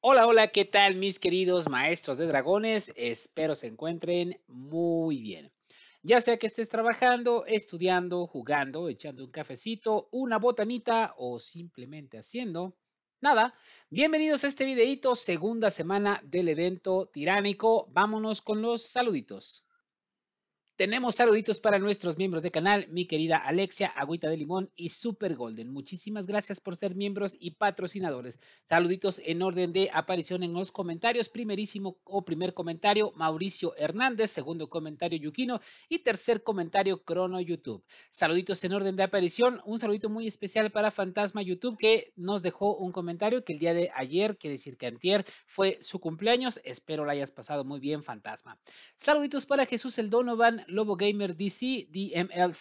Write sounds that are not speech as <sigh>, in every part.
Hola, hola, ¿qué tal mis queridos maestros de dragones? Espero se encuentren muy bien. Ya sea que estés trabajando, estudiando, jugando, echando un cafecito, una botanita o simplemente haciendo nada, bienvenidos a este videito, segunda semana del evento tiránico. Vámonos con los saluditos. Tenemos saluditos para nuestros miembros de canal, mi querida Alexia, Agüita de Limón y Super Golden. Muchísimas gracias por ser miembros y patrocinadores. Saluditos en orden de aparición en los comentarios. Primerísimo o primer comentario, Mauricio Hernández. Segundo comentario, Yukino. Y tercer comentario, Crono YouTube. Saluditos en orden de aparición. Un saludito muy especial para Fantasma YouTube que nos dejó un comentario que el día de ayer, quiere decir que antier, fue su cumpleaños. Espero lo hayas pasado muy bien, Fantasma. Saluditos para Jesús el Donovan. Lobo Gamer DC, DML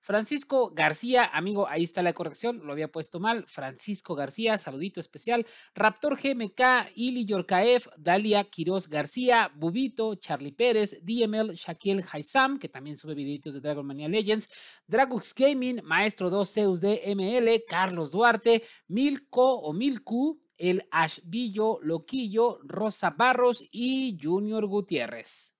Francisco García, amigo, ahí está la corrección, lo había puesto mal, Francisco García, saludito especial, Raptor GMK, Ili Dalia Quiroz García, Bubito, Charlie Pérez, DML Shaquille Haizam, que también sube videitos de Dragon Mania Legends, Dragux Gaming, Maestro 2 Zeus DML, Carlos Duarte, Milko o Milku, el Ashbillo Loquillo, Rosa Barros y Junior Gutiérrez.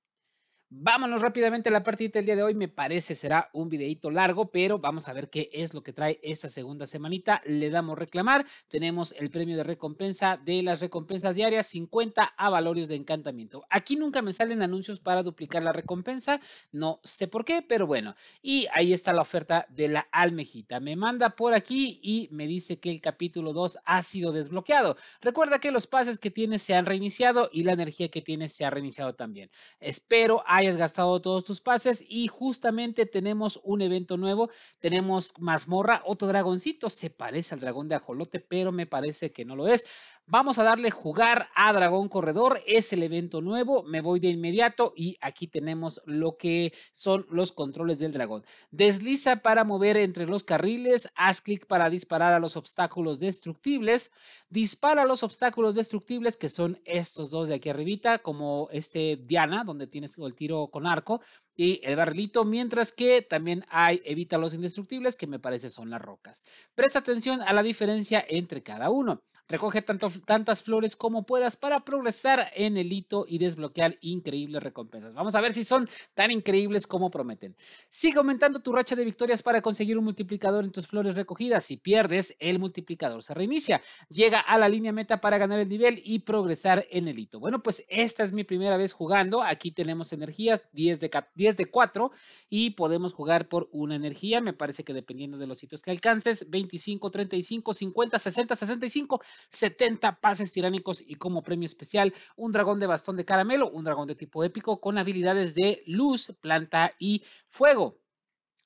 Vámonos rápidamente a la partida del día de hoy. Me parece será un videito largo, pero vamos a ver qué es lo que trae esta segunda semanita. Le damos reclamar. Tenemos el premio de recompensa de las recompensas diarias, 50 a valorios de encantamiento. Aquí nunca me salen anuncios para duplicar la recompensa. No sé por qué, pero bueno. Y ahí está la oferta de la almejita. Me manda por aquí y me dice que el capítulo 2 ha sido desbloqueado. Recuerda que los pases que tienes se han reiniciado y la energía que tienes se ha reiniciado también. Espero hayas gastado todos tus pases y justamente tenemos un evento nuevo, tenemos mazmorra, otro dragoncito, se parece al dragón de ajolote, pero me parece que no lo es. Vamos a darle jugar a Dragón Corredor, es el evento nuevo, me voy de inmediato y aquí tenemos lo que son los controles del dragón. Desliza para mover entre los carriles, haz clic para disparar a los obstáculos destructibles, dispara a los obstáculos destructibles que son estos dos de aquí arribita, como este Diana, donde tienes el tiro con arco, y el barrilito, mientras que también hay evita los indestructibles, que me parece son las rocas. Presta atención a la diferencia entre cada uno. Recoge tantas flores como puedas para progresar en el hito y desbloquear increíbles recompensas. Vamos a ver si son tan increíbles como prometen. Sigue aumentando tu racha de victorias para conseguir un multiplicador en tus flores recogidas. Si pierdes, el multiplicador se reinicia. Llega a la línea meta para ganar el nivel y progresar en el hito. Bueno, pues esta es mi primera vez jugando. Aquí tenemos energías 10 de, 10 de 4 y podemos jugar por una energía. Me parece que dependiendo de los hitos que alcances, 25, 35, 50, 60, 65 70 pases tiránicos y como premio especial un dragón de bastón de caramelo, un dragón de tipo épico con habilidades de luz, planta y fuego.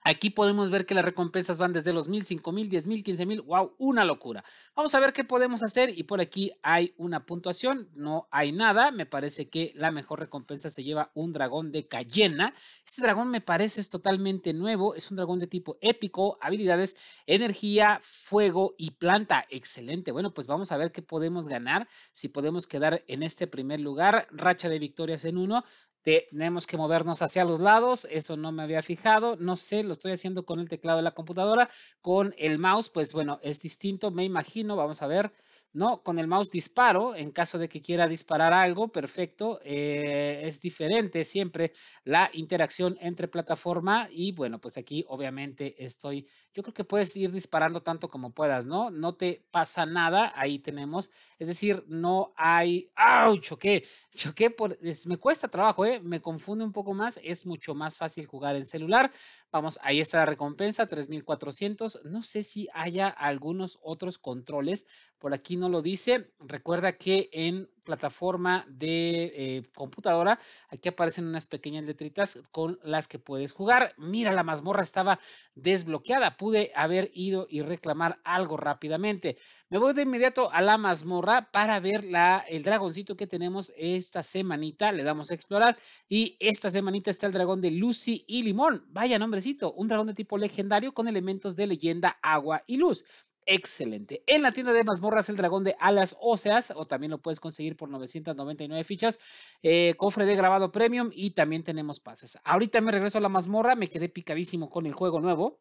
Aquí podemos ver que las recompensas van desde los 1000, 5000, 10000, 15000. ¡Wow! Una locura. Vamos a ver qué podemos hacer. Y por aquí hay una puntuación. No hay nada. Me parece que la mejor recompensa se lleva un dragón de Cayena. Este dragón me parece es totalmente nuevo. Es un dragón de tipo épico. Habilidades, energía, fuego y planta. Excelente. Bueno, pues vamos a ver qué podemos ganar. Si podemos quedar en este primer lugar. Racha de victorias en uno. Tenemos que movernos hacia los lados, eso no me había fijado, no sé, lo estoy haciendo con el teclado de la computadora, con el mouse, pues bueno, es distinto, me imagino, vamos a ver. No, con el mouse disparo, en caso de que quiera disparar algo, perfecto, eh, es diferente siempre la interacción entre plataforma y bueno, pues aquí obviamente estoy, yo creo que puedes ir disparando tanto como puedas, ¿no? No te pasa nada, ahí tenemos, es decir, no hay, ¡au! Choqué, <laughs> choqué, por, me cuesta trabajo, ¿eh? Me confunde un poco más, es mucho más fácil jugar en celular, Vamos, ahí está la recompensa, 3400. No sé si haya algunos otros controles. Por aquí no lo dice. Recuerda que en plataforma de eh, computadora, aquí aparecen unas pequeñas letritas con las que puedes jugar. Mira, la mazmorra estaba desbloqueada. Pude haber ido y reclamar algo rápidamente. Me voy de inmediato a la mazmorra para ver la, el dragoncito que tenemos esta semanita. Le damos a explorar. Y esta semanita está el dragón de Lucy y Limón. Vaya nombrecito, un dragón de tipo legendario con elementos de leyenda, agua y luz. Excelente. En la tienda de mazmorras, el dragón de alas óseas, o también lo puedes conseguir por 999 fichas, eh, cofre de grabado premium y también tenemos pases. Ahorita me regreso a la mazmorra, me quedé picadísimo con el juego nuevo.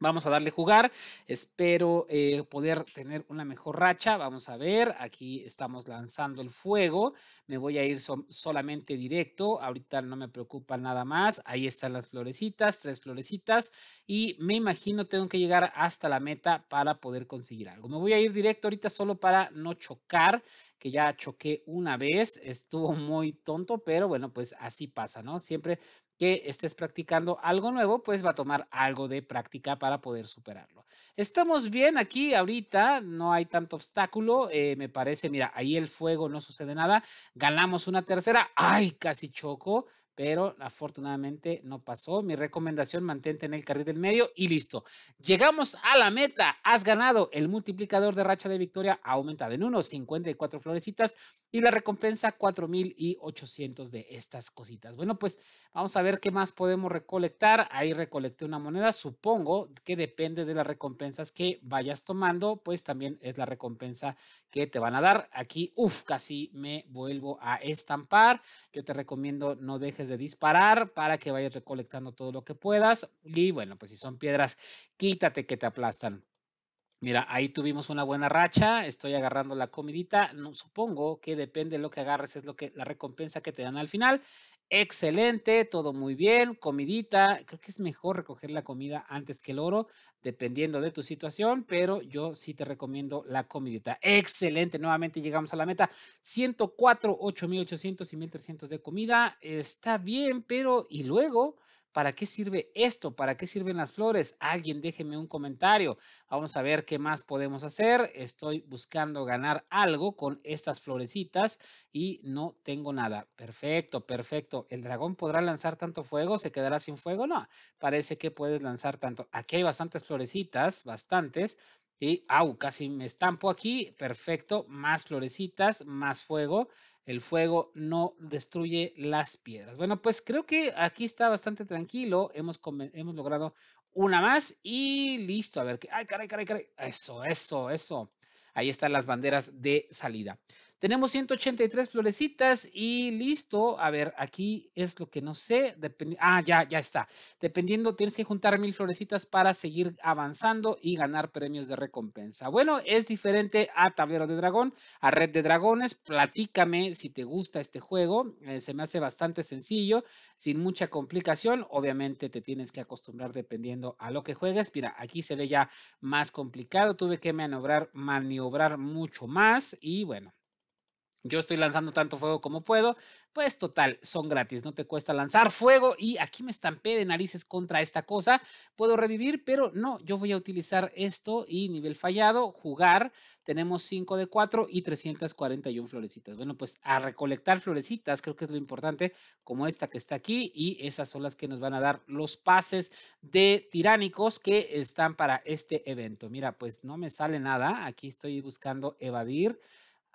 Vamos a darle jugar. Espero eh, poder tener una mejor racha. Vamos a ver. Aquí estamos lanzando el fuego. Me voy a ir solamente directo. Ahorita no me preocupa nada más. Ahí están las florecitas, tres florecitas. Y me imagino tengo que llegar hasta la meta para poder conseguir algo. Me voy a ir directo ahorita solo para no chocar que ya choqué una vez, estuvo muy tonto, pero bueno, pues así pasa, ¿no? Siempre que estés practicando algo nuevo, pues va a tomar algo de práctica para poder superarlo. Estamos bien aquí ahorita, no hay tanto obstáculo, eh, me parece, mira, ahí el fuego no sucede nada, ganamos una tercera, ay, casi choco, pero afortunadamente no pasó. Mi recomendación, mantente en el carril del medio y listo. Llegamos a la meta. Has ganado. El multiplicador de racha de victoria ha aumentado en uno, 54 florecitas y la recompensa 4.800 de estas cositas. Bueno, pues vamos a ver qué más podemos recolectar. Ahí recolecté una moneda. Supongo que depende de las recompensas que vayas tomando, pues también es la recompensa que te van a dar. Aquí, uf, casi me vuelvo a estampar. Yo te recomiendo no dejes de disparar para que vayas recolectando todo lo que puedas. Y bueno, pues si son piedras, quítate que te aplastan. Mira, ahí tuvimos una buena racha, estoy agarrando la comidita, no, supongo que depende de lo que agarres es lo que la recompensa que te dan al final Excelente, todo muy bien, comidita. Creo que es mejor recoger la comida antes que el oro, dependiendo de tu situación, pero yo sí te recomiendo la comidita. Excelente, nuevamente llegamos a la meta. 104, 8.800 y 1.300 de comida. Está bien, pero ¿y luego? ¿Para qué sirve esto? ¿Para qué sirven las flores? Alguien déjeme un comentario. Vamos a ver qué más podemos hacer. Estoy buscando ganar algo con estas florecitas y no tengo nada. Perfecto, perfecto. ¿El dragón podrá lanzar tanto fuego? ¿Se quedará sin fuego? No, parece que puedes lanzar tanto. Aquí hay bastantes florecitas, bastantes. Y, au, casi me estampo aquí. Perfecto, más florecitas, más fuego el fuego no destruye las piedras. Bueno, pues creo que aquí está bastante tranquilo. Hemos, hemos logrado una más y listo. A ver, qué. ay, caray, caray, caray. Eso, eso, eso. Ahí están las banderas de salida. Tenemos 183 florecitas y listo. A ver, aquí es lo que no sé. ah, ya, ya está. Dependiendo, tienes que juntar mil florecitas para seguir avanzando y ganar premios de recompensa. Bueno, es diferente a Tablero de Dragón, a Red de Dragones. Platícame si te gusta este juego. Eh, se me hace bastante sencillo, sin mucha complicación. Obviamente te tienes que acostumbrar dependiendo a lo que juegues. Mira, aquí se ve ya más complicado. Tuve que maniobrar mucho más y bueno, yo estoy lanzando tanto fuego como puedo. Pues total, son gratis, no te cuesta lanzar fuego. Y aquí me estampé de narices contra esta cosa. Puedo revivir, pero no, yo voy a utilizar esto y nivel fallado, jugar. Tenemos 5 de 4 y 341 florecitas. Bueno, pues a recolectar florecitas creo que es lo importante, como esta que está aquí. Y esas son las que nos van a dar los pases de tiránicos que están para este evento. Mira, pues no me sale nada. Aquí estoy buscando evadir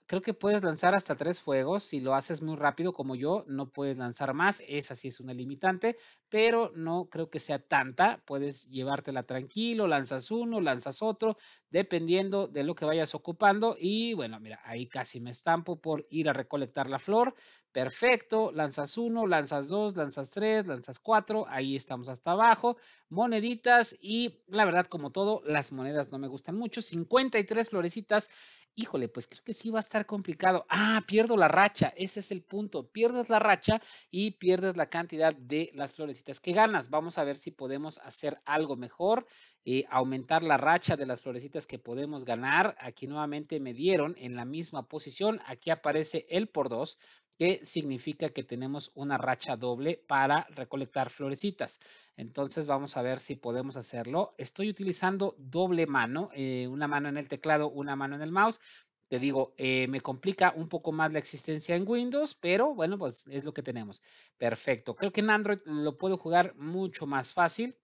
creo que puedes lanzar hasta tres fuegos. Si lo haces muy rápido como yo, no puedes lanzar más. Esa sí es una limitante, pero no creo que sea tanta. Puedes llevártela tranquilo, lanzas uno, lanzas otro, dependiendo de lo que vayas ocupando. Y bueno, mira, ahí casi me estampo por ir a recolectar la flor. Perfecto, lanzas uno, lanzas dos, lanzas tres, lanzas cuatro, ahí estamos hasta abajo, moneditas y la verdad como todo, las monedas no me gustan mucho, 53 florecitas híjole, pues creo que sí va a estar complicado. Ah, pierdo la racha, ese es el punto. Pierdes la racha y pierdes la cantidad de las florecitas que ganas. Vamos a ver si podemos hacer algo mejor, eh, aumentar la racha de las florecitas que podemos ganar. Aquí nuevamente me dieron en la misma posición. Aquí aparece el por dos que significa que tenemos una racha doble para recolectar florecitas. Entonces vamos a ver si podemos hacerlo. Estoy utilizando doble mano, eh, una mano en el teclado, una mano en el mouse. Te digo, eh, me complica un poco más la existencia en Windows, pero bueno, pues es lo que tenemos. Perfecto. Creo que en Android lo puedo jugar mucho más fácil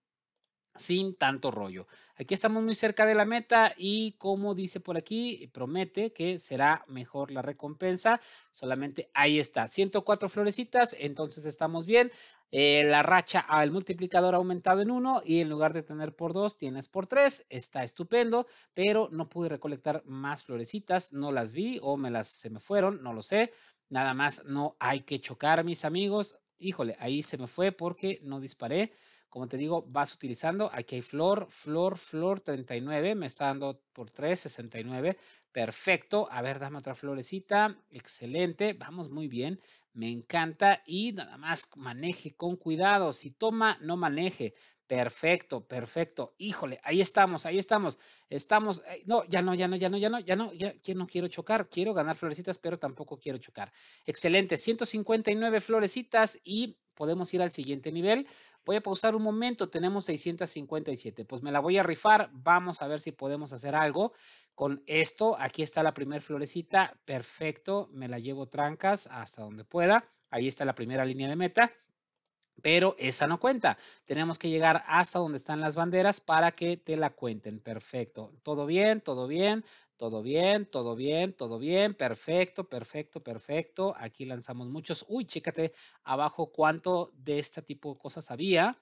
sin tanto rollo. Aquí estamos muy cerca de la meta y como dice por aquí, promete que será mejor la recompensa. Solamente ahí está, 104 florecitas, entonces estamos bien. Eh, la racha al multiplicador ha aumentado en 1 y en lugar de tener por 2 tienes por 3, está estupendo, pero no pude recolectar más florecitas, no las vi o me las se me fueron, no lo sé. Nada más no hay que chocar, mis amigos. Híjole, ahí se me fue porque no disparé. Como te digo, vas utilizando. Aquí hay flor, flor, flor, 39. Me está dando por 3, 69. Perfecto. A ver, dame otra florecita. Excelente. Vamos muy bien. Me encanta. Y nada más maneje con cuidado. Si toma, no maneje. Perfecto, perfecto. Híjole, ahí estamos, ahí estamos. Estamos. Eh, no, ya no, ya no, ya no, ya no, ya no, ya, no quiero chocar. Quiero ganar florecitas, pero tampoco quiero chocar. Excelente, 159 florecitas y podemos ir al siguiente nivel. Voy a pausar un momento, tenemos 657. Pues me la voy a rifar, vamos a ver si podemos hacer algo con esto. Aquí está la primera florecita, perfecto, me la llevo trancas hasta donde pueda. Ahí está la primera línea de meta pero esa no cuenta. Tenemos que llegar hasta donde están las banderas para que te la cuenten. Perfecto. Todo bien, todo bien, todo bien, todo bien, todo bien. Perfecto, perfecto, perfecto. Aquí lanzamos muchos. Uy, chécate abajo cuánto de este tipo de cosas había.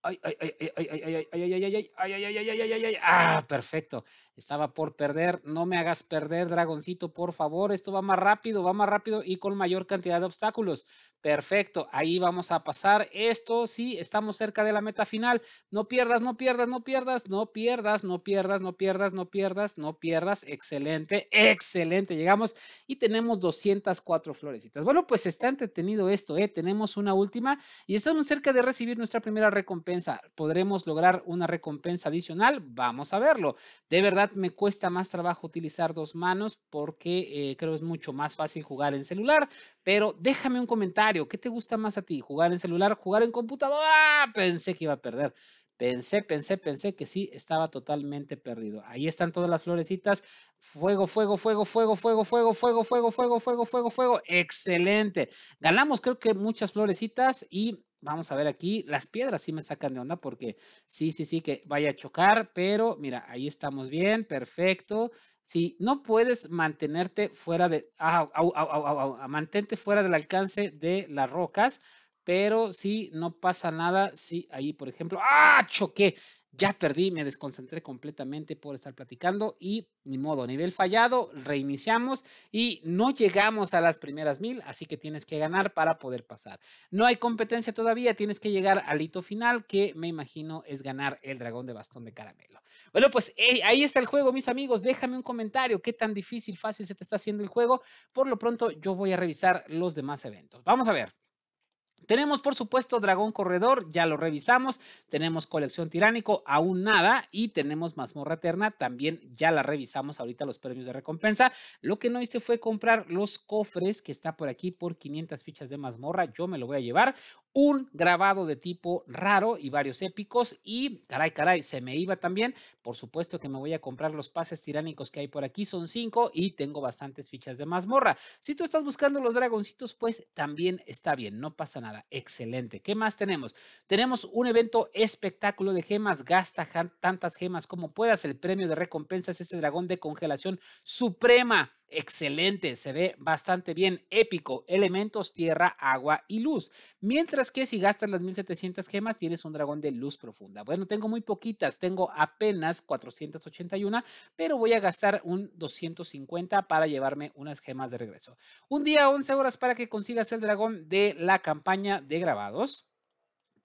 Ay, ay, ay, ay, ay, ay, ay, ay, ay, ay, ay, ay, ay, ay, ay, ay, ay, ay, perfecto. Estaba por perder, no me hagas perder, dragoncito, por favor. Esto va más rápido, va más rápido y con mayor cantidad de obstáculos. Perfecto, ahí vamos a pasar. Esto sí, estamos cerca de la meta final. No pierdas, no pierdas, no pierdas, no pierdas, no pierdas, no pierdas, no pierdas, no pierdas. Excelente, excelente. Llegamos y tenemos 204 florecitas. Bueno, pues está entretenido esto, ¿eh? Tenemos una última y estamos cerca de recibir nuestra primera recompensa. ¿Podremos lograr una recompensa adicional? Vamos a verlo. De verdad me cuesta más trabajo utilizar dos manos porque creo es mucho más fácil jugar en celular. Pero déjame un comentario, ¿qué te gusta más a ti? ¿Jugar en celular? ¿Jugar en computadora? Pensé que iba a perder. Pensé, pensé, pensé que sí, estaba totalmente perdido. Ahí están todas las florecitas. Fuego, fuego, fuego, fuego, fuego, fuego, fuego, fuego, fuego, fuego, fuego, fuego. Excelente. Ganamos creo que muchas florecitas y Vamos a ver aquí, las piedras sí me sacan de onda porque sí, sí, sí, que vaya a chocar, pero mira, ahí estamos bien, perfecto. Si sí, no puedes mantenerte fuera de, ah, mantente fuera del alcance de las rocas, pero si sí, no pasa nada, si ahí, por ejemplo, ¡ah, choqué! Ya perdí, me desconcentré completamente por estar platicando y ni modo, nivel fallado, reiniciamos y no llegamos a las primeras mil, así que tienes que ganar para poder pasar. No hay competencia todavía, tienes que llegar al hito final que me imagino es ganar el dragón de bastón de caramelo. Bueno, pues ahí está el juego, mis amigos. Déjame un comentario, qué tan difícil, fácil se te está haciendo el juego. Por lo pronto yo voy a revisar los demás eventos. Vamos a ver. Tenemos, por supuesto, Dragón Corredor, ya lo revisamos. Tenemos Colección Tiránico, aún nada. Y tenemos Mazmorra Eterna, también ya la revisamos ahorita los premios de recompensa. Lo que no hice fue comprar los cofres que está por aquí por 500 fichas de mazmorra. Yo me lo voy a llevar un grabado de tipo raro y varios épicos y caray, caray, se me iba también. Por supuesto que me voy a comprar los pases tiránicos que hay por aquí, son cinco y tengo bastantes fichas de mazmorra. Si tú estás buscando los dragoncitos, pues también está bien, no pasa nada. Excelente. ¿Qué más tenemos? Tenemos un evento espectáculo de gemas, gasta tantas gemas como puedas. El premio de recompensas es este dragón de congelación suprema Excelente, se ve bastante bien, épico, elementos tierra, agua y luz. Mientras que si gastas las 1700 gemas tienes un dragón de luz profunda. Bueno, tengo muy poquitas, tengo apenas 481, pero voy a gastar un 250 para llevarme unas gemas de regreso. Un día, 11 horas para que consigas el dragón de la campaña de grabados.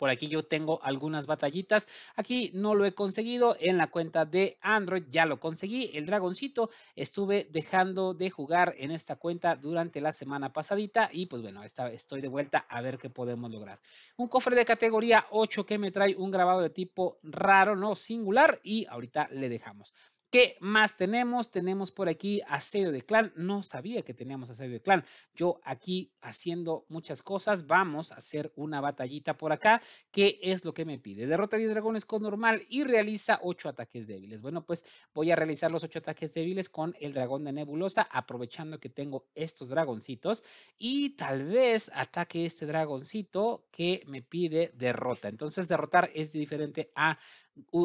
Por aquí yo tengo algunas batallitas. Aquí no lo he conseguido. En la cuenta de Android ya lo conseguí. El dragoncito estuve dejando de jugar en esta cuenta durante la semana pasadita. Y pues bueno, esta, estoy de vuelta a ver qué podemos lograr. Un cofre de categoría 8 que me trae un grabado de tipo raro, no singular. Y ahorita le dejamos. ¿Qué más tenemos? Tenemos por aquí asedio de clan. No sabía que teníamos asedio de clan. Yo aquí haciendo muchas cosas. Vamos a hacer una batallita por acá. ¿Qué es lo que me pide? Derrota 10 dragones con normal y realiza 8 ataques débiles. Bueno, pues voy a realizar los 8 ataques débiles con el dragón de nebulosa, aprovechando que tengo estos dragoncitos. Y tal vez ataque este dragoncito que me pide derrota. Entonces derrotar es diferente a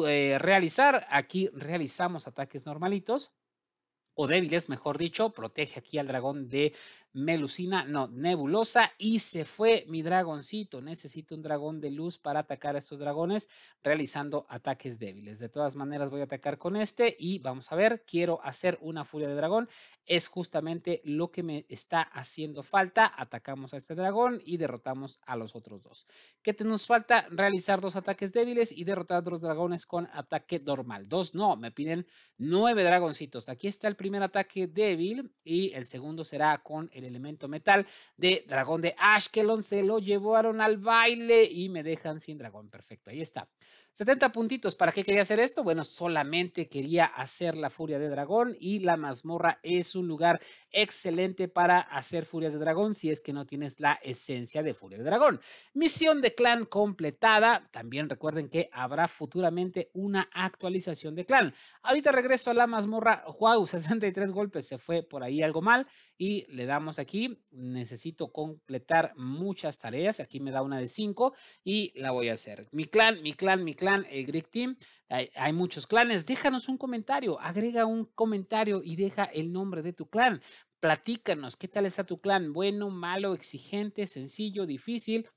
eh, realizar. Aquí realizamos ataques normalitos o débiles, mejor dicho, protege aquí al dragón de Melucina, no, Nebulosa y se fue mi dragoncito. Necesito un dragón de luz para atacar a estos dragones realizando ataques débiles. De todas maneras voy a atacar con este y vamos a ver, quiero hacer una furia de dragón. Es justamente lo que me está haciendo falta. Atacamos a este dragón y derrotamos a los otros dos. ¿Qué te nos falta? Realizar dos ataques débiles y derrotar a otros dragones con ataque normal. Dos no, me piden nueve dragoncitos. Aquí está el primer ataque débil y el segundo será con el elemento metal de Dragón de Ashkelon. Se lo llevaron al baile y me dejan sin dragón. Perfecto, ahí está. 70 puntitos. ¿Para qué quería hacer esto? Bueno, solamente quería hacer la furia de dragón y la mazmorra es un lugar excelente para hacer furias de dragón si es que no tienes la esencia de furia de dragón. Misión de clan completada. También recuerden que habrá futuramente una actualización de clan. Ahorita regreso a la mazmorra. Wow, 63 golpes. Se fue por ahí algo mal y le damos aquí. Necesito completar muchas tareas. Aquí me da una de cinco y la voy a hacer. Mi clan, mi clan, mi clan, el Greek Team. Hay, hay muchos clanes. Déjanos un comentario. Agrega un comentario y deja el nombre de tu clan. Platícanos, ¿qué tal está tu clan? Bueno, malo, exigente, sencillo, difícil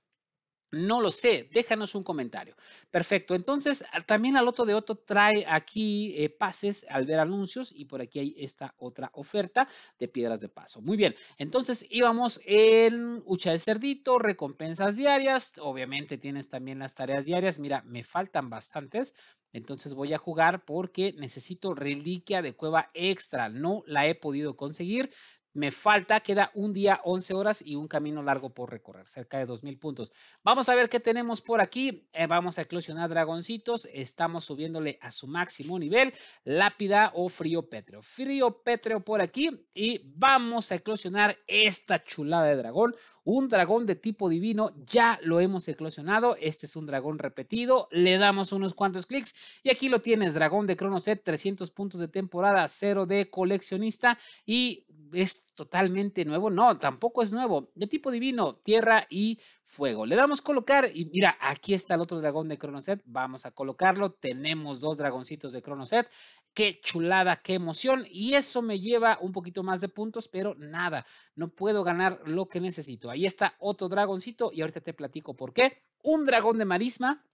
no lo sé, déjanos un comentario. Perfecto, entonces también al otro de otro trae aquí eh, pases al ver anuncios y por aquí hay esta otra oferta de piedras de paso. Muy bien, entonces íbamos en hucha de cerdito, recompensas diarias, obviamente tienes también las tareas diarias, mira, me faltan bastantes, entonces voy a jugar porque necesito reliquia de cueva extra. No la he podido conseguir. Me falta, queda un día, 11 horas y un camino largo por recorrer, cerca de 2.000 puntos. Vamos a ver qué tenemos por aquí. Eh, vamos a eclosionar dragoncitos. Estamos subiéndole a su máximo nivel, lápida o frío pétreo. Frío pétreo por aquí y vamos a eclosionar esta chulada de dragón. Un dragón de tipo divino, ya lo hemos eclosionado. Este es un dragón repetido. Le damos unos cuantos clics y aquí lo tienes, dragón de Cronoset, 300 puntos de temporada, cero de coleccionista y es totalmente nuevo. No, tampoco es nuevo. De tipo divino, tierra y fuego. Le damos colocar y mira, aquí está el otro dragón de Cronoset. Vamos a colocarlo. Tenemos dos dragoncitos de Cronoset. Qué chulada, qué emoción. Y eso me lleva un poquito más de puntos, pero nada, no puedo ganar lo que necesito. Ahí está otro dragoncito y ahorita te platico por qué. Un dragón de marisma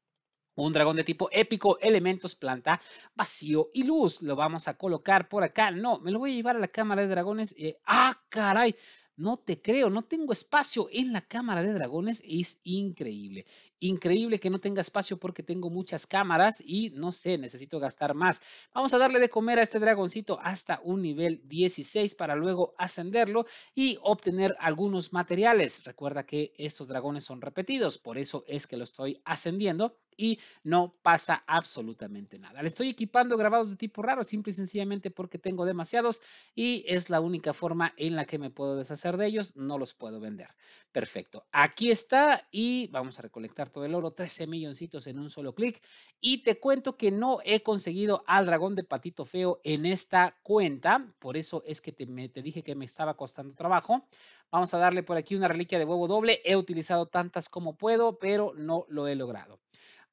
un dragón de tipo épico, elementos, planta, vacío y luz. Lo vamos a colocar por acá. No, me lo voy a llevar a la cámara de dragones. Eh, ah, caray. No te creo, no tengo espacio en la cámara de dragones. Es increíble. Increíble que no tenga espacio porque tengo muchas cámaras y no sé, necesito gastar más. Vamos a darle de comer a este dragoncito hasta un nivel 16 para luego ascenderlo y obtener algunos materiales. Recuerda que estos dragones son repetidos, por eso es que lo estoy ascendiendo y no pasa absolutamente nada. Le estoy equipando grabados de tipo raro, simple y sencillamente porque tengo demasiados y es la única forma en la que me puedo deshacer de ellos, no los puedo vender. Perfecto, aquí está y vamos a recolectar todo el oro, 13 milloncitos en un solo clic y te cuento que no he conseguido al dragón de patito feo en esta cuenta, por eso es que te, te dije que me estaba costando trabajo. Vamos a darle por aquí una reliquia de huevo doble. He utilizado tantas como puedo, pero no lo he logrado.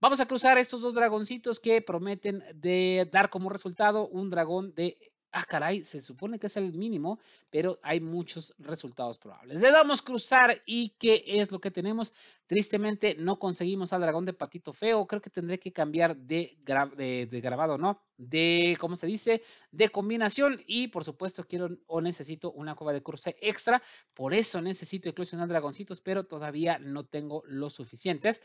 Vamos a cruzar estos dos dragoncitos que prometen de dar como resultado un dragón de... Ah, caray, se supone que es el mínimo, pero hay muchos resultados probables. Le damos cruzar y ¿qué es lo que tenemos? Tristemente no conseguimos al dragón de patito feo. Creo que tendré que cambiar de, grabado, ¿no? de, ¿cómo se dice? De combinación y por supuesto quiero o necesito una cueva de cruce extra, por eso necesito incluso dragoncitos, pero todavía no tengo los suficientes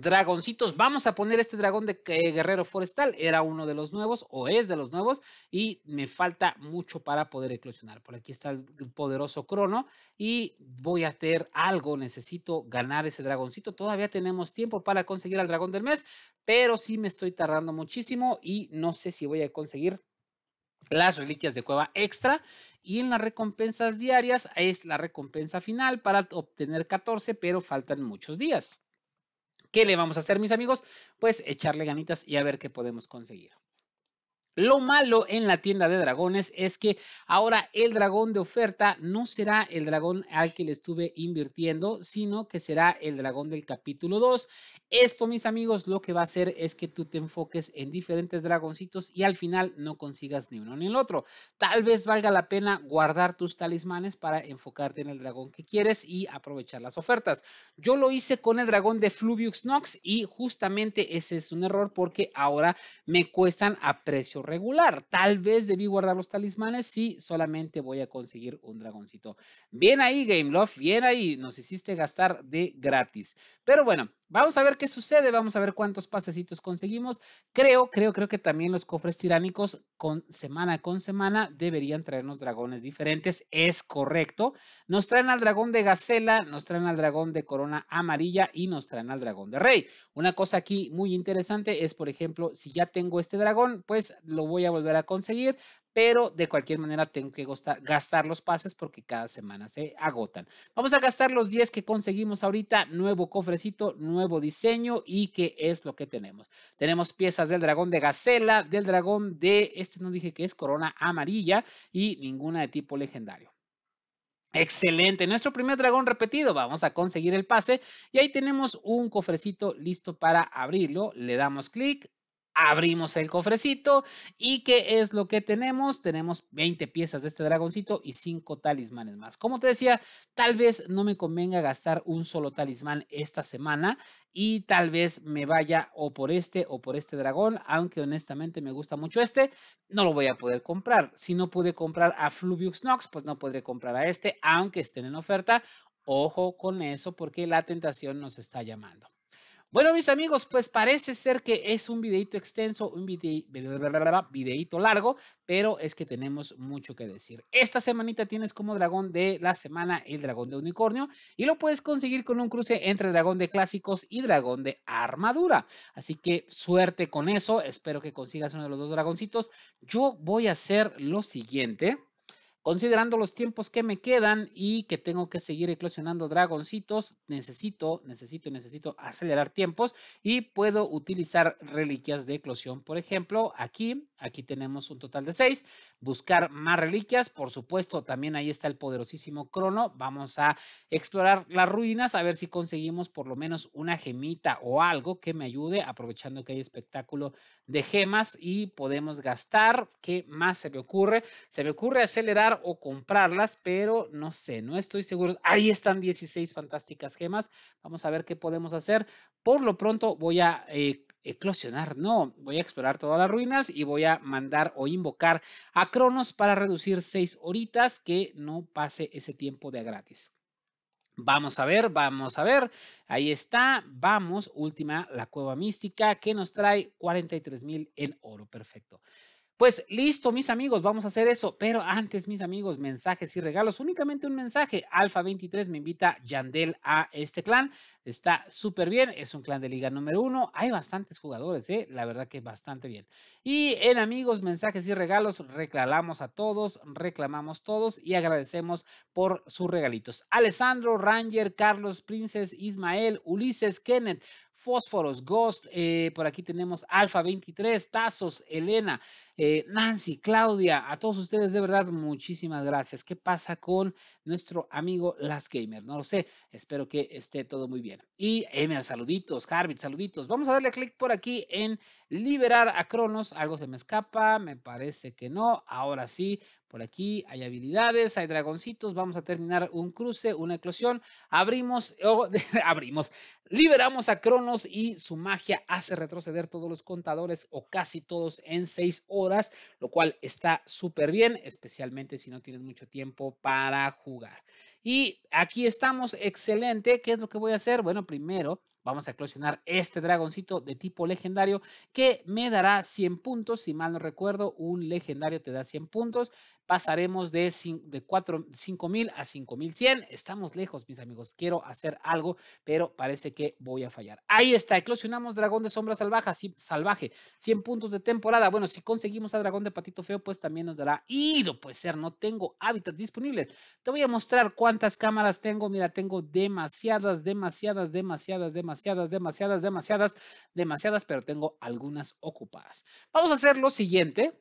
dragoncitos. Vamos a poner este dragón de eh, guerrero forestal. Era uno de los nuevos o es de los nuevos y me falta mucho para poder eclosionar. Por aquí está el poderoso crono y voy a hacer algo. Necesito ganar ese dragoncito. Todavía tenemos tiempo para conseguir al dragón del mes, pero sí me estoy tardando muchísimo y no sé si voy a conseguir las reliquias de cueva extra y en las recompensas diarias es la recompensa final para obtener 14 pero faltan muchos días. ¿Qué le vamos a hacer, mis amigos? Pues echarle ganitas y a ver qué podemos conseguir. Lo malo en la tienda de dragones es que ahora el dragón de oferta no será el dragón al que le estuve invirtiendo, sino que será el dragón del capítulo 2. Esto, mis amigos, lo que va a hacer es que tú te enfoques en diferentes dragoncitos y al final no consigas ni uno ni el otro. Tal vez valga la pena guardar tus talismanes para enfocarte en el dragón que quieres y aprovechar las ofertas. Yo lo hice con el dragón de Fluvius Nox y justamente ese es un error porque ahora me cuestan a precio regular. Tal vez debí guardar los talismanes si solamente voy a conseguir un dragoncito. Bien ahí, Game Love. bien ahí. Nos hiciste gastar de gratis. Pero bueno, vamos a ver qué sucede. Vamos a ver cuántos pasecitos conseguimos. Creo, creo, creo que también los cofres tiránicos con semana con semana deberían traernos dragones diferentes. Es correcto. Nos traen al dragón de Gacela, nos traen al dragón de Corona Amarilla y nos traen al dragón de Rey. Una cosa aquí muy interesante es, por ejemplo, si ya tengo este dragón, pues lo voy a volver a conseguir, pero de cualquier manera tengo que gastar los pases porque cada semana se agotan. Vamos a gastar los 10 que conseguimos ahorita, nuevo cofrecito, nuevo diseño y qué es lo que tenemos. Tenemos piezas del dragón de Gacela, del dragón de, este no dije que es corona amarilla y ninguna de tipo legendario. Excelente, nuestro primer dragón repetido, vamos a conseguir el pase y ahí tenemos un cofrecito listo para abrirlo, le damos clic, abrimos el cofrecito y ¿qué es lo que tenemos? Tenemos 20 piezas de este dragoncito y 5 talismanes más. Como te decía, tal vez no me convenga gastar un solo talismán esta semana y tal vez me vaya o por este o por este dragón, aunque honestamente me gusta mucho este, no lo voy a poder comprar. Si no pude comprar a Fluvius Nox, pues no podré comprar a este, aunque estén en oferta. Ojo con eso porque la tentación nos está llamando. Bueno, mis amigos, pues parece ser que es un videito extenso, un videito largo, pero es que tenemos mucho que decir. Esta semanita tienes como dragón de la semana el dragón de unicornio y lo puedes conseguir con un cruce entre dragón de clásicos y dragón de armadura. Así que suerte con eso, espero que consigas uno de los dos dragoncitos. Yo voy a hacer lo siguiente. Considerando los tiempos que me quedan y que tengo que seguir eclosionando dragoncitos, necesito, necesito, necesito acelerar tiempos y puedo utilizar reliquias de eclosión. Por ejemplo, aquí, aquí tenemos un total de seis. Buscar más reliquias, por supuesto, también ahí está el poderosísimo crono. Vamos a explorar las ruinas, a ver si conseguimos por lo menos una gemita o algo que me ayude, aprovechando que hay espectáculo de gemas y podemos gastar. ¿Qué más se me ocurre? Se me ocurre acelerar o comprarlas, pero no sé, no estoy seguro. Ahí están 16 fantásticas gemas. Vamos a ver qué podemos hacer. Por lo pronto voy a eh, eclosionar, no, voy a explorar todas las ruinas y voy a mandar o invocar a Cronos para reducir seis horitas, que no pase ese tiempo de gratis. Vamos a ver, vamos a ver. Ahí está. Vamos, última, la cueva mística que nos trae 43 mil en oro. Perfecto. Pues listo, mis amigos, vamos a hacer eso. Pero antes, mis amigos, mensajes y regalos. Únicamente un mensaje. Alfa 23 me invita Yandel a este clan. Está súper bien. Es un clan de liga número uno. Hay bastantes jugadores, ¿eh? La verdad que bastante bien. Y en amigos, mensajes y regalos, reclamamos a todos, reclamamos todos y agradecemos por sus regalitos. Alessandro, Ranger, Carlos, Princes, Ismael, Ulises, Kenneth. Fósforos, Ghost, eh, por aquí tenemos Alfa 23, Tazos, Elena, eh, Nancy, Claudia, a todos ustedes de verdad muchísimas gracias. ¿Qué pasa con nuestro amigo Las Gamer? No lo sé, espero que esté todo muy bien. Y Emer, saluditos, Harvey, saluditos. Vamos a darle clic por aquí en liberar a Cronos. Algo se me escapa, me parece que no. Ahora sí, por aquí hay habilidades, hay dragoncitos. Vamos a terminar un cruce, una eclosión. Abrimos, <laughs> abrimos, liberamos a Cronos y su magia hace retroceder todos los contadores o casi todos en seis horas, lo cual está súper bien, especialmente si no tienes mucho tiempo para jugar. Y aquí estamos, excelente. ¿Qué es lo que voy a hacer? Bueno, primero Vamos a coleccionar este dragoncito de tipo legendario que me dará 100 puntos. Si mal no recuerdo, un legendario te da 100 puntos pasaremos de, 5.000 a 5.100. Estamos lejos, mis amigos. Quiero hacer algo, pero parece que voy a fallar. Ahí está, eclosionamos Dragón de Sombra Salvaje, salvaje 100 puntos de temporada. Bueno, si conseguimos a Dragón de Patito Feo, pues también nos dará... ido, puede ser, no tengo hábitats disponibles Te voy a mostrar cuántas cámaras tengo. Mira, tengo demasiadas, demasiadas, demasiadas, demasiadas, demasiadas, demasiadas, demasiadas, pero tengo algunas ocupadas. Vamos a hacer lo siguiente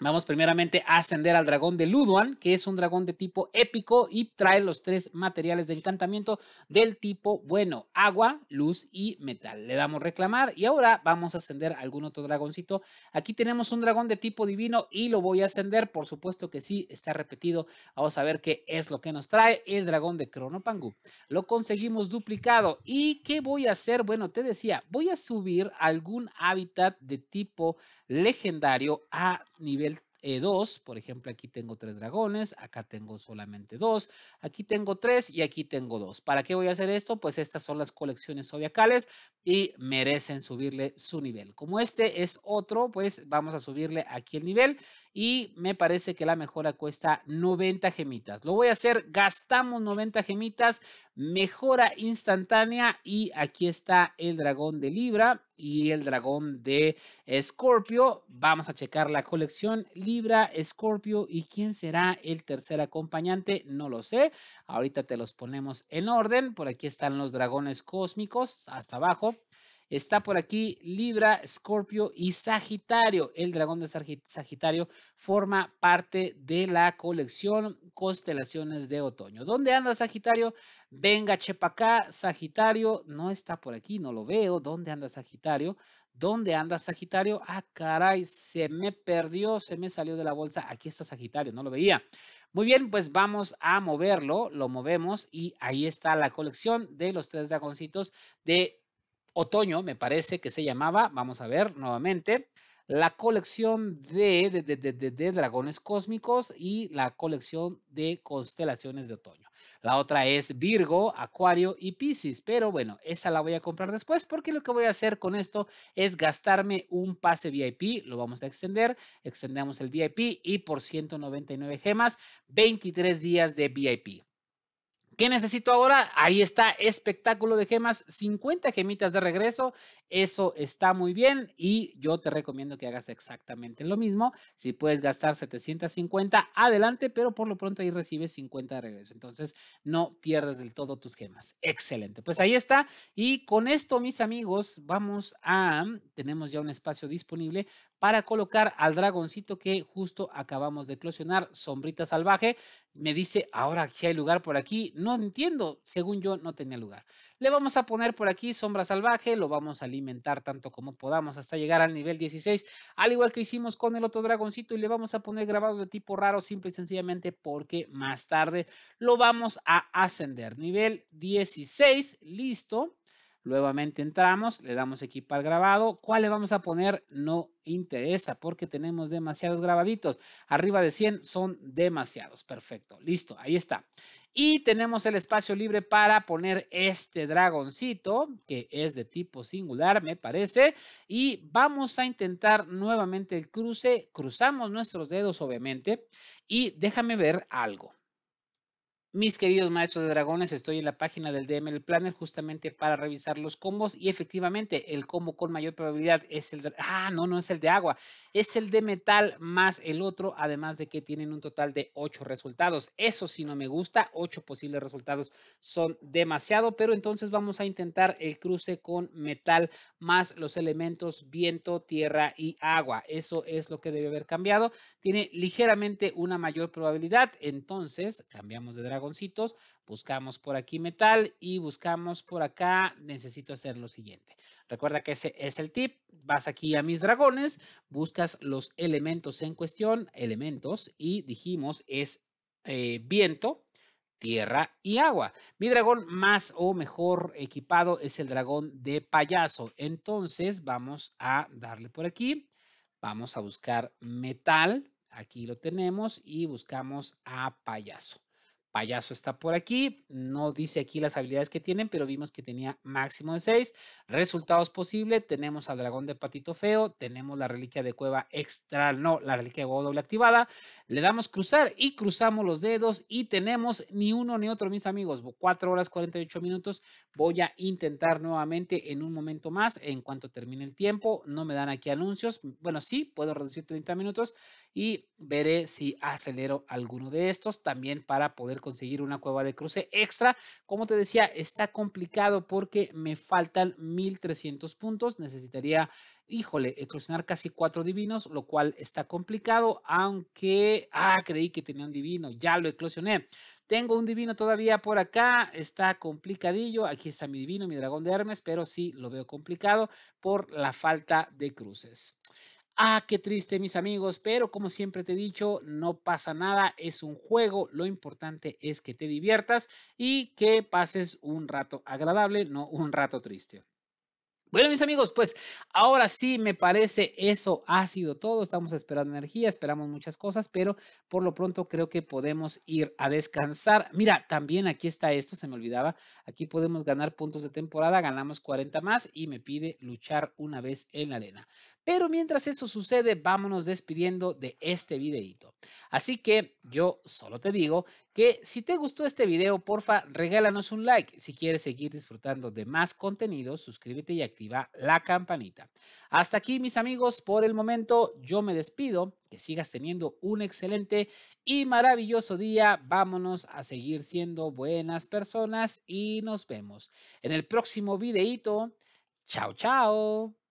Vamos primeramente a ascender al dragón de Luduan, que es un dragón de tipo épico y trae los tres materiales de encantamiento del tipo bueno, agua, luz y metal. Le damos reclamar y ahora vamos a ascender a algún otro dragoncito. Aquí tenemos un dragón de tipo divino y lo voy a ascender, por supuesto que sí, está repetido. Vamos a ver qué es lo que nos trae el dragón de Cronopangu. Lo conseguimos duplicado y ¿qué voy a hacer? Bueno, te decía, voy a subir algún hábitat de tipo legendario a nivel 2, eh, por ejemplo, aquí tengo tres dragones, acá tengo solamente dos, aquí tengo tres y aquí tengo dos. ¿Para qué voy a hacer esto? Pues estas son las colecciones zodiacales y merecen subirle su nivel. Como este es otro, pues vamos a subirle aquí el nivel y me parece que la mejora cuesta 90 gemitas. Lo voy a hacer, gastamos 90 gemitas, mejora instantánea y aquí está el dragón de Libra y el dragón de Escorpio. Vamos a checar la colección Libra, Escorpio y quién será el tercer acompañante, no lo sé. Ahorita te los ponemos en orden. Por aquí están los dragones cósmicos hasta abajo. Está por aquí Libra, Escorpio y Sagitario. El dragón de Sagitario forma parte de la colección Constelaciones de Otoño. ¿Dónde anda Sagitario? Venga, chepa acá. Sagitario no está por aquí, no lo veo. ¿Dónde anda Sagitario? ¿Dónde anda Sagitario? Ah, caray, se me perdió, se me salió de la bolsa. Aquí está Sagitario, no lo veía. Muy bien, pues vamos a moverlo, lo movemos y ahí está la colección de los tres dragoncitos de otoño, me parece que se llamaba, vamos a ver nuevamente, la colección de, de, dragones cósmicos y la colección de constelaciones de otoño. La otra es Virgo, Acuario y Pisces, pero bueno, esa la voy a comprar después porque lo que voy a hacer con esto es gastarme un pase VIP, lo vamos a extender, extendemos el VIP y por 199 gemas, 23 días de VIP. ¿Qué necesito ahora? Ahí está, espectáculo de gemas, 50 gemitas de regreso. Eso está muy bien y yo te recomiendo que hagas exactamente lo mismo. Si puedes gastar 750, adelante, pero por lo pronto ahí recibes 50 de regreso. Entonces no pierdas del todo tus gemas. Excelente, pues ahí está. Y con esto, mis amigos, vamos a, tenemos ya un espacio disponible para colocar al dragoncito que justo acabamos de eclosionar, Sombrita Salvaje me dice, ahora si hay lugar por aquí, no entiendo, según yo no tenía lugar. Le vamos a poner por aquí sombra salvaje, lo vamos a alimentar tanto como podamos hasta llegar al nivel 16, al igual que hicimos con el otro dragoncito y le vamos a poner grabados de tipo raro, simple y sencillamente porque más tarde lo vamos a ascender. Nivel 16, listo. Nuevamente entramos, le damos al grabado. ¿Cuál le vamos a poner? No interesa porque tenemos demasiados grabaditos. Arriba de 100 son demasiados. Perfecto, listo, ahí está. Y tenemos el espacio libre para poner este dragoncito, que es de tipo singular, me parece. Y vamos a intentar nuevamente el cruce. Cruzamos nuestros dedos, obviamente. Y déjame ver algo. Mis queridos maestros de dragones, estoy en la página del DML Planner justamente para revisar los combos y efectivamente el combo con mayor probabilidad es el de... Ah, no, no es el de agua, es el de metal más el otro, además de que tienen un total de ocho resultados. Eso si no me gusta, ocho posibles resultados son demasiado, pero entonces vamos a intentar el cruce con metal más los elementos viento, tierra y agua. Eso es lo que debe haber cambiado. Tiene ligeramente una mayor probabilidad, entonces cambiamos de dragón dragoncitos, buscamos por aquí metal y buscamos por acá, necesito hacer lo siguiente. Recuerda que ese es el tip, vas aquí a mis dragones, buscas los elementos en cuestión, elementos, y dijimos es eh, viento, tierra y agua. Mi dragón más o mejor equipado es el dragón de payaso. Entonces vamos a darle por aquí. Vamos a buscar metal. Aquí lo tenemos y buscamos a payaso. Payaso está por aquí. No dice aquí las habilidades que tienen, pero vimos que tenía máximo de 6. Resultados posibles. Tenemos al dragón de patito feo. Tenemos la reliquia de cueva extra. No, la reliquia de huevo doble activada. Le damos cruzar y cruzamos los dedos. Y tenemos ni uno ni otro, mis amigos. 4 horas 48 minutos. Voy a intentar nuevamente en un momento más. En cuanto termine el tiempo. No me dan aquí anuncios. Bueno, sí, puedo reducir 30 minutos. Y veré si acelero alguno de estos. También para poder conseguir una cueva de cruce extra. Como te decía, está complicado porque me faltan 1300 puntos. Necesitaría, híjole, eclosionar casi cuatro divinos, lo cual está complicado, aunque, ah, creí que tenía un divino, ya lo eclosioné. Tengo un divino todavía por acá, está complicadillo. Aquí está mi divino, mi dragón de Hermes, pero sí lo veo complicado por la falta de cruces. Ah, qué triste mis amigos, pero como siempre te he dicho, no pasa nada, es un juego, lo importante es que te diviertas y que pases un rato agradable, no un rato triste. Bueno, mis amigos, pues ahora sí me parece eso ha sido todo. Estamos esperando energía, esperamos muchas cosas, pero por lo pronto creo que podemos ir a descansar. Mira, también aquí está esto, se me olvidaba. Aquí podemos ganar puntos de temporada, ganamos 40 más y me pide luchar una vez en la arena. Pero mientras eso sucede, vámonos despidiendo de este videito. Así que yo solo te digo que si te gustó este video, porfa, regálanos un like. Si quieres seguir disfrutando de más contenido, suscríbete y activa la campanita. Hasta aquí, mis amigos, por el momento yo me despido. Que sigas teniendo un excelente y maravilloso día. Vámonos a seguir siendo buenas personas y nos vemos en el próximo videito. Chao, chao.